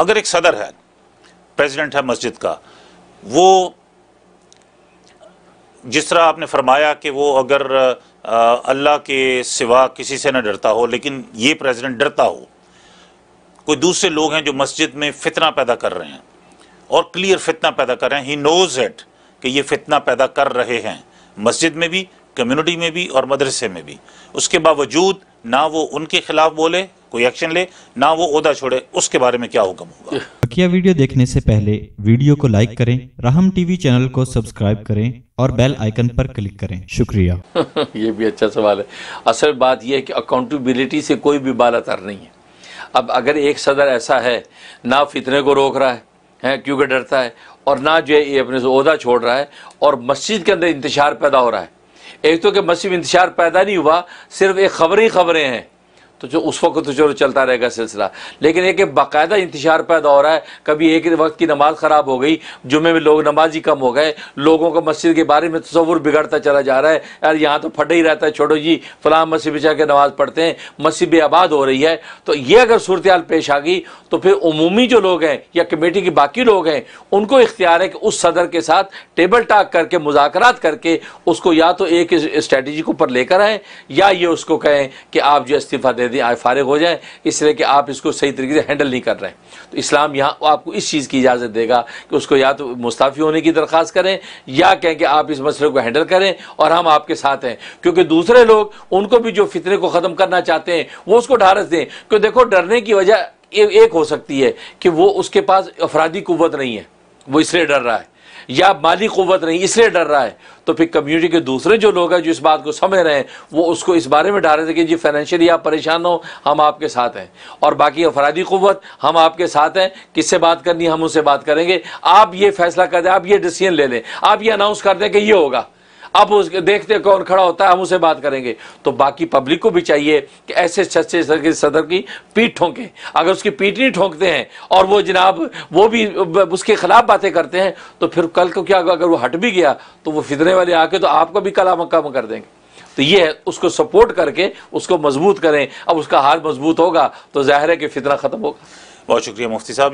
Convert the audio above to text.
अगर एक सदर है प्रेसिडेंट है मस्जिद का वो जिस तरह आपने फरमाया कि वो अगर अल्लाह के सिवा किसी से ना डरता हो लेकिन ये प्रेसिडेंट डरता हो कोई दूसरे लोग हैं जो मस्जिद में फितना पैदा कर रहे हैं और क्लियर फितना पैदा कर रहे हैं ही नोज़ इट कि ये फितना पैदा कर रहे हैं मस्जिद में भी कम्युनिटी में भी और मदरसे में भी उसके बावजूद ना वो उनके ख़िलाफ़ बोले कोई एक्शन ले ना वो उदा छोड़े उसके बारे में क्या हुक्म होगा वीडियो देखने से पहले वीडियो को लाइक करें राहम टीवी चैनल को सब्सक्राइब करें और बेल आइकन पर क्लिक करें शुक्रिया ये भी अच्छा सवाल है असल बात यह है कि अकाउंटेबिलिटी से कोई भी बाल अतर नहीं है अब अगर एक सदर ऐसा है ना फितने को रोक रहा है, है क्योंकि डरता है और ना जो है ये अपने से ओहदा छोड़ रहा है और मस्जिद के अंदर इंतजार पैदा हो रहा है एक तो कि मस्जिद में पैदा नहीं हुआ सिर्फ एक खबरें ही खबरें हैं तो जो उस वक्त तो जो चलता रहेगा सिलसिला लेकिन एक बाकायदा इंतजार पैदा हो रहा है कभी एक वक्त की नमाज ख़राब हो गई जुमे में लोग नमाज ही कम हो गए लोगों को मस्जिद के बारे में तस्वुर बिगड़ता चला जा रहा है यार यहाँ तो फटे ही रहता है छोड़ो जी फलाम मस्जिद बिछा के नमाज पढ़ते हैं मस्जिद भी आबाद हो रही है तो ये अगर सूरत पेश आ गई तो फिर उमूमी जो लोग हैं या कमेटी के बाकी लोग हैं उनको इख्तियार है कि उस सदर के साथ टेबल टाक करके मुजाकरात करके उसको या तो एक स्ट्रेटी को ऊपर लेकर आएँ या ये उसको कहें कि आप जो इस्तीफ़ा दें दे दें आप फारग हो जाए इसलिए कि आप इसको सही तरीके से हैंडल नहीं कर रहे तो इस्लाम यहाँ आपको इस चीज़ की इजाज़त देगा कि उसको या तो मुस्ताफ़ी होने की दरख्वास्त करें या कहें कि आप इस मसले को हैंडल करें और हम आपके साथ हैं क्योंकि दूसरे लोग उनको भी जो फितरे को ख़त्म करना चाहते हैं वो उसको ढारस दें क्यों देखो डरने की वजह एक हो सकती है कि वो उसके पास अफराधी कुत नहीं है वो इसलिए डर रहा है या माली कुत नहीं इसलिए डर रहा है तो फिर कम्युनिटी के दूसरे जो लोग हैं जो इस बात को समझ रहे हैं वो उसको इस बारे में डाल रहे थे कि जी फाइनेंशियली आप परेशान हो हम आपके साथ हैं और बाकी अफराधी कुत हम आपके साथ हैं किससे बात करनी हम उनसे बात करेंगे आप ये फैसला कर दें आप ये डिसीजन ले लें आप ये अनाउंस कर दें कि ये होगा अब उसके देखते कौन खड़ा होता है हम उसे बात करेंगे तो बाकी पब्लिक को भी चाहिए कि ऐसे सच्चे के सदर की पीठ ठोंके अगर उसकी पीठ नहीं ठोंकते हैं और वो जनाब वो भी उसके खिलाफ बातें करते हैं तो फिर कल को क्या अगर वो हट भी गया तो वो फितने वाले आके तो आपको भी कला मकाम कर देंगे तो ये है उसको सपोर्ट करके उसको मजबूत करें अब उसका हाल मजबूत होगा तो जाहिर है कि फितना ख़त्म होगा बहुत शुक्रिया मुफ्ती साहब